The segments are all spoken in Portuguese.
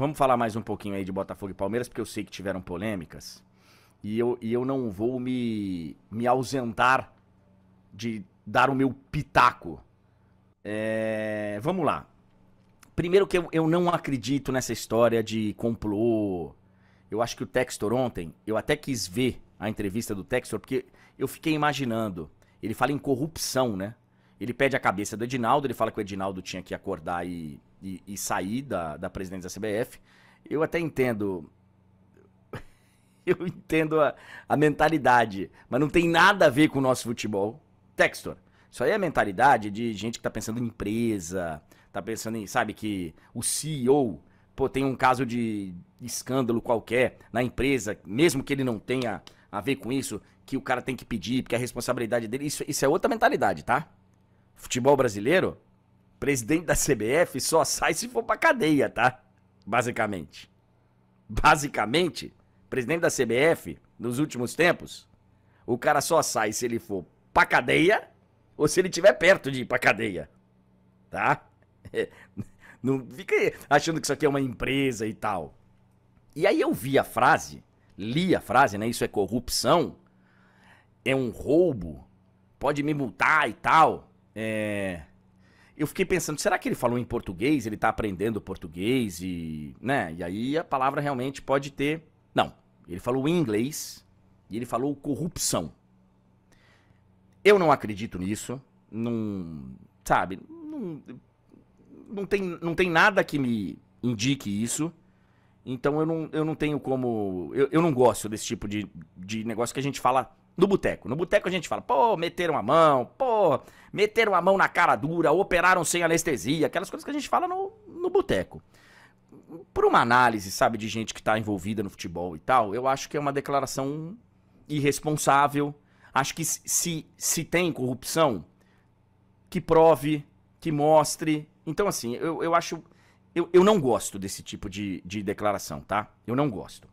Vamos falar mais um pouquinho aí de Botafogo e Palmeiras, porque eu sei que tiveram polêmicas. E eu, e eu não vou me, me ausentar de dar o meu pitaco. É, vamos lá. Primeiro que eu, eu não acredito nessa história de complô. Eu acho que o Textor ontem, eu até quis ver a entrevista do Textor, porque eu fiquei imaginando. Ele fala em corrupção, né? Ele pede a cabeça do Edinaldo, ele fala que o Edinaldo tinha que acordar e e, e sair da, da presidência da CBF, eu até entendo. eu entendo a, a mentalidade, mas não tem nada a ver com o nosso futebol. Textor, isso aí é mentalidade de gente que tá pensando em empresa, tá pensando em, sabe, que o CEO, pô, tem um caso de escândalo qualquer na empresa, mesmo que ele não tenha a ver com isso, que o cara tem que pedir, porque é a responsabilidade dele. Isso, isso é outra mentalidade, tá? Futebol brasileiro presidente da CBF só sai se for pra cadeia, tá? Basicamente. Basicamente, presidente da CBF, nos últimos tempos, o cara só sai se ele for pra cadeia ou se ele tiver perto de ir pra cadeia. Tá? Não fica achando que isso aqui é uma empresa e tal. E aí eu vi a frase, li a frase, né? Isso é corrupção, é um roubo, pode me multar e tal. É eu fiquei pensando, será que ele falou em português? Ele tá aprendendo português e, né? E aí a palavra realmente pode ter, não. Ele falou em inglês e ele falou corrupção. Eu não acredito nisso, não, sabe? Não, não tem, não tem nada que me indique isso. Então eu não, eu não tenho como. Eu, eu não gosto desse tipo de, de negócio que a gente fala no boteco. No boteco a gente fala, pô, meteram a mão, pô, meteram a mão na cara dura, operaram sem anestesia, aquelas coisas que a gente fala no, no boteco. Por uma análise, sabe, de gente que está envolvida no futebol e tal, eu acho que é uma declaração irresponsável. Acho que se, se tem corrupção, que prove, que mostre. Então, assim, eu, eu acho. Eu, eu não gosto desse tipo de, de declaração, tá? Eu não gosto.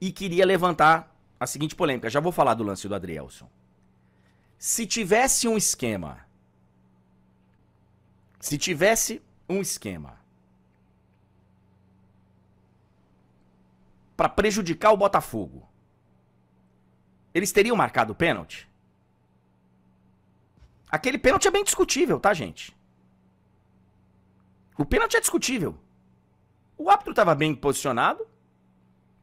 E queria levantar a seguinte polêmica. Já vou falar do lance do Adrielson se tivesse um esquema, se tivesse um esquema para prejudicar o Botafogo, eles teriam marcado o pênalti? Aquele pênalti é bem discutível, tá, gente? O pênalti é discutível. O árbitro estava bem posicionado,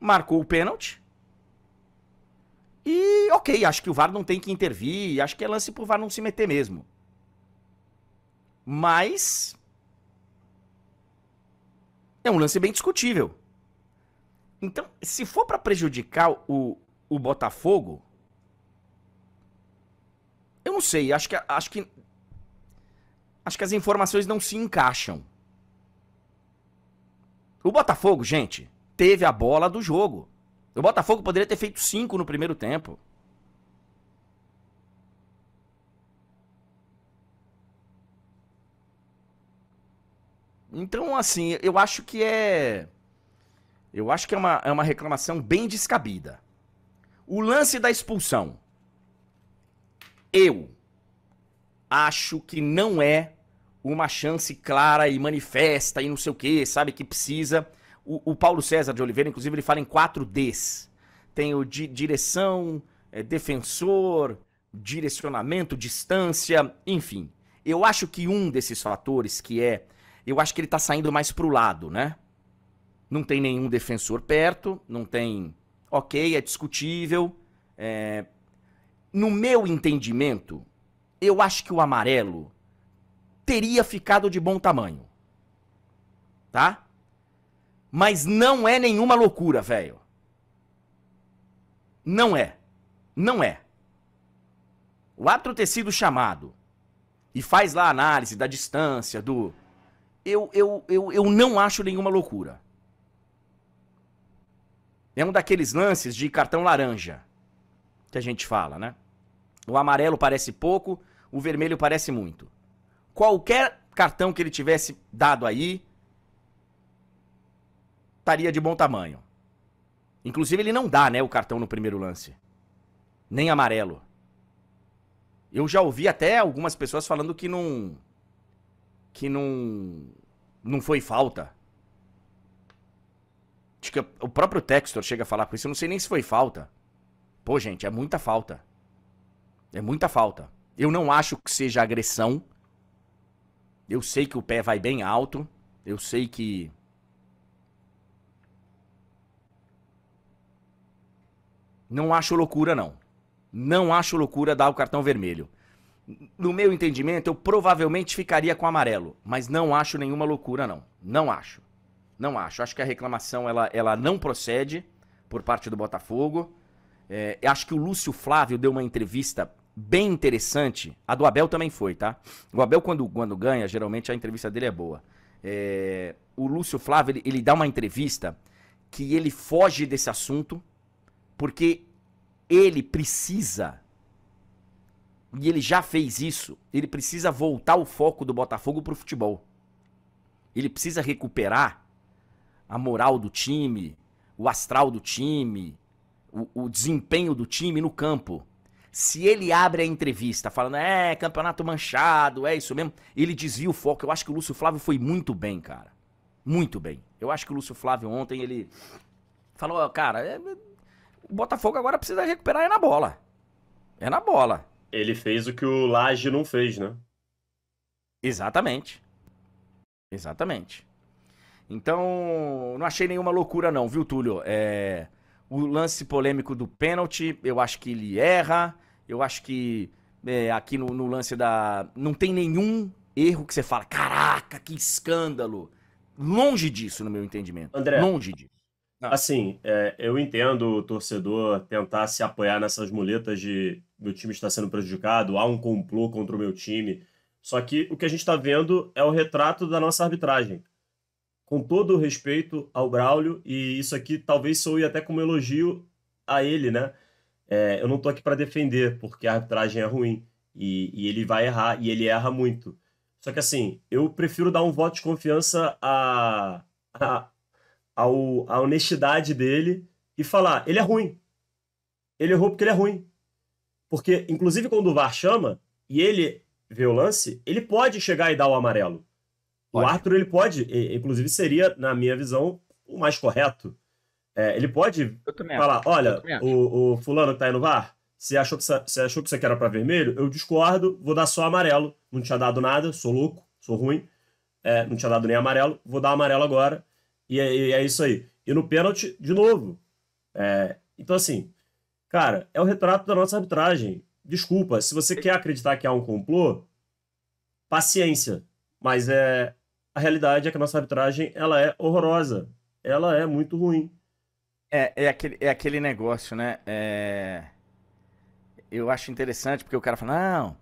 marcou o pênalti. E ok, acho que o VAR não tem que intervir, acho que é lance pro VAR não se meter mesmo. Mas. É um lance bem discutível. Então, se for para prejudicar o, o Botafogo. Eu não sei, acho que, acho que. Acho que as informações não se encaixam. O Botafogo, gente, teve a bola do jogo. O Botafogo poderia ter feito cinco no primeiro tempo. Então, assim, eu acho que é. Eu acho que é uma, é uma reclamação bem descabida. O lance da expulsão. Eu acho que não é uma chance clara e manifesta e não sei o que, sabe? Que precisa o, o Paulo César de Oliveira, inclusive, ele fala em 4Ds. Tem o de direção, é, defensor, direcionamento, distância, enfim. Eu acho que um desses fatores que é, eu acho que ele está saindo mais pro lado, né? Não tem nenhum defensor perto, não tem, ok, é discutível. É... No meu entendimento, eu acho que o amarelo teria ficado de bom tamanho, tá? Mas não é nenhuma loucura, velho. Não é. Não é. O árbitro ter sido chamado e faz lá a análise da distância, do. Eu, eu, eu, eu não acho nenhuma loucura. É um daqueles lances de cartão laranja que a gente fala, né? O amarelo parece pouco, o vermelho parece muito. Qualquer cartão que ele tivesse dado aí, estaria de bom tamanho. Inclusive, ele não dá, né, o cartão no primeiro lance. Nem amarelo. Eu já ouvi até algumas pessoas falando que não. Que não. Não foi falta. Acho que o próprio Textor chega a falar com isso. Eu não sei nem se foi falta. Pô, gente, é muita falta. É muita falta. Eu não acho que seja agressão. Eu sei que o pé vai bem alto. Eu sei que Não acho loucura, não. Não acho loucura dar o cartão vermelho. No meu entendimento, eu provavelmente ficaria com o amarelo, mas não acho nenhuma loucura, não. Não acho. Não acho. Acho que a reclamação ela, ela não procede por parte do Botafogo. É, acho que o Lúcio Flávio deu uma entrevista bem interessante. A do Abel também foi, tá? O Abel, quando, quando ganha, geralmente a entrevista dele é boa. É, o Lúcio Flávio, ele, ele dá uma entrevista que ele foge desse assunto porque ele precisa, e ele já fez isso, ele precisa voltar o foco do Botafogo para o futebol. Ele precisa recuperar a moral do time, o astral do time, o, o desempenho do time no campo. Se ele abre a entrevista falando, é, campeonato manchado, é isso mesmo, ele desvia o foco. Eu acho que o Lúcio Flávio foi muito bem, cara. Muito bem. Eu acho que o Lúcio Flávio ontem, ele falou, cara, é, o Botafogo agora precisa recuperar é na bola. É na bola. Ele fez o que o Laje não fez, né? Exatamente. Exatamente. Então, não achei nenhuma loucura não, viu, Túlio? É... O lance polêmico do pênalti, eu acho que ele erra. Eu acho que é, aqui no, no lance da... Não tem nenhum erro que você fala, caraca, que escândalo. Longe disso, no meu entendimento. André, Longe disso. Ah. Assim, é, eu entendo o torcedor tentar se apoiar nessas muletas de meu time está sendo prejudicado, há um complô contra o meu time. Só que o que a gente está vendo é o retrato da nossa arbitragem. Com todo o respeito ao Braulio, e isso aqui talvez soe até como elogio a ele, né? É, eu não estou aqui para defender, porque a arbitragem é ruim. E, e ele vai errar, e ele erra muito. Só que assim, eu prefiro dar um voto de confiança a, a ao, à honestidade dele e falar: ele é ruim. Ele errou porque ele é ruim. Porque, inclusive, quando o VAR chama e ele vê o lance, ele pode chegar e dar o amarelo. Pode. O árbitro, ele pode, inclusive, seria, na minha visão, o mais correto. É, ele pode falar: olha, o, o, fulano que tá aí no VAR, você achou que, você achou que isso aqui era pra vermelho? Eu discordo, vou dar só amarelo. Não tinha dado nada, sou louco, sou ruim. É, não tinha dado nem amarelo, vou dar amarelo agora. E é, e é isso aí. E no pênalti, de novo. É, então, assim, cara, é o retrato da nossa arbitragem. Desculpa, se você quer acreditar que há um complô, paciência. Mas é a realidade é que a nossa arbitragem ela é horrorosa. Ela é muito ruim. É, é, aquele, é aquele negócio, né? É... Eu acho interessante porque o cara fala: não,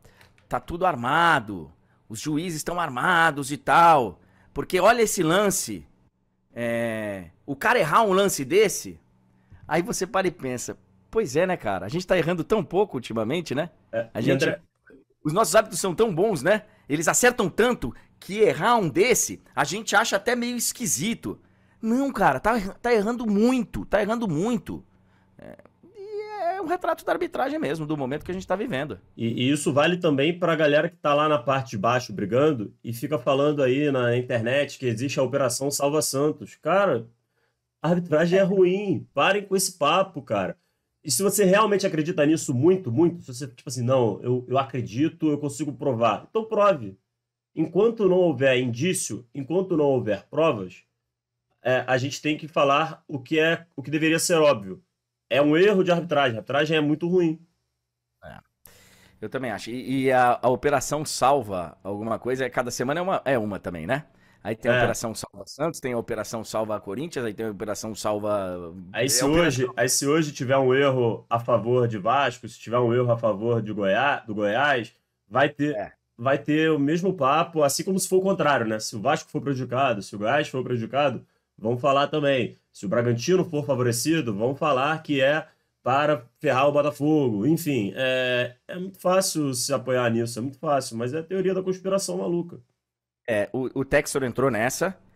tá tudo armado, os juízes estão armados e tal. Porque olha esse lance. É, o cara errar um lance desse, aí você para e pensa, pois é, né, cara? A gente tá errando tão pouco ultimamente, né? É, a gente, André... Os nossos hábitos são tão bons, né? Eles acertam tanto que errar um desse, a gente acha até meio esquisito. Não, cara, tá, tá errando muito, tá errando muito. É, um retrato da arbitragem mesmo, do momento que a gente está vivendo. E, e, isso vale também para a galera que está lá na parte de baixo brigando e fica falando aí na internet que existe a Operação Salva Santos. Cara, a arbitragem é ruim, parem com esse papo, cara. E se você realmente acredita nisso muito, muito, se você, tipo assim, não, eu, eu acredito, eu consigo provar, então prove. Enquanto não houver indício, enquanto não houver provas, é, a gente tem que falar o que é o que deveria ser óbvio é um erro de arbitragem. A arbitragem é muito ruim. É. Eu também acho. E, e a, a, operação salva alguma coisa, é, cada semana é uma, é uma também, né? Aí tem a é. Operação Salva Santos, tem a Operação Salva Corinthians, aí tem a Operação Salva. Aí é, se, é hoje, operação... aí se hoje tiver um erro a favor de Vasco, se tiver um erro a favor de do Goiás, vai ter, é. vai ter o mesmo papo, assim como se for o contrário, né? Se o Vasco for prejudicado, se o Goiás for prejudicado, Vamos falar também, se o Bragantino for favorecido, vamos falar que é para ferrar o Botafogo. Enfim, é, é muito fácil se apoiar nisso, é muito fácil, mas é a teoria da conspiração maluca. É, o, o Textor entrou nessa,